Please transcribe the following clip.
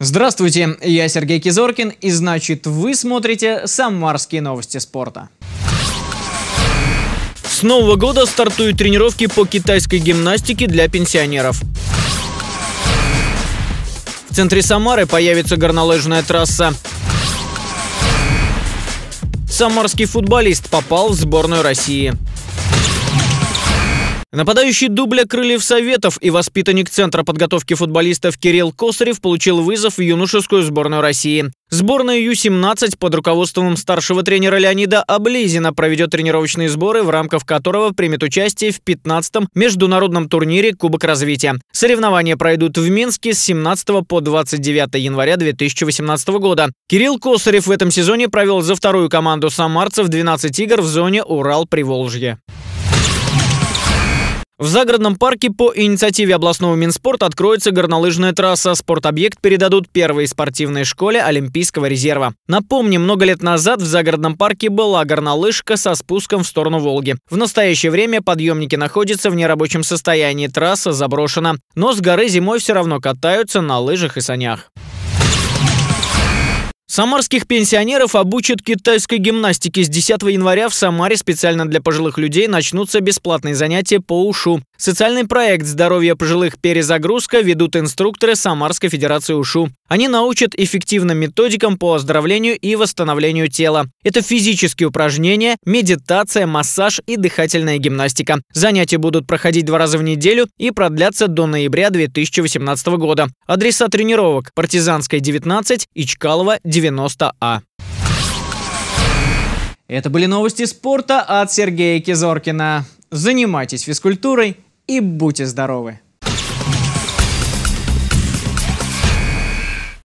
Здравствуйте, я Сергей Кизоркин, и значит вы смотрите «Самарские новости спорта». С нового года стартуют тренировки по китайской гимнастике для пенсионеров. В центре Самары появится горнолыжная трасса. Самарский футболист попал в сборную России. Нападающий дубля крыльев Советов и воспитанник Центра подготовки футболистов Кирилл Косарев получил вызов в юношескую сборную России. Сборная Ю-17 под руководством старшего тренера Леонида Облизина проведет тренировочные сборы, в рамках которого примет участие в 15-м международном турнире Кубок развития. Соревнования пройдут в Минске с 17 по 29 января 2018 года. Кирилл Косарев в этом сезоне провел за вторую команду самарцев 12 игр в зоне Урал-Приволжье. В загородном парке по инициативе областного Минспорта откроется горнолыжная трасса. Спортобъект передадут первой спортивной школе Олимпийского резерва. Напомним, много лет назад в загородном парке была горнолыжка со спуском в сторону Волги. В настоящее время подъемники находятся в нерабочем состоянии, трасса заброшена. Но с горы зимой все равно катаются на лыжах и санях. Самарских пенсионеров обучат китайской гимнастике. С 10 января в Самаре специально для пожилых людей начнутся бесплатные занятия по ушу. Социальный проект «Здоровье пожилых. Перезагрузка» ведут инструкторы Самарской Федерации УШУ. Они научат эффективным методикам по оздоровлению и восстановлению тела. Это физические упражнения, медитация, массаж и дыхательная гимнастика. Занятия будут проходить два раза в неделю и продлятся до ноября 2018 года. Адреса тренировок – Партизанская, 19 и Чкалова, 90А. Это были новости спорта от Сергея Кизоркина. Занимайтесь физкультурой, и будьте здоровы!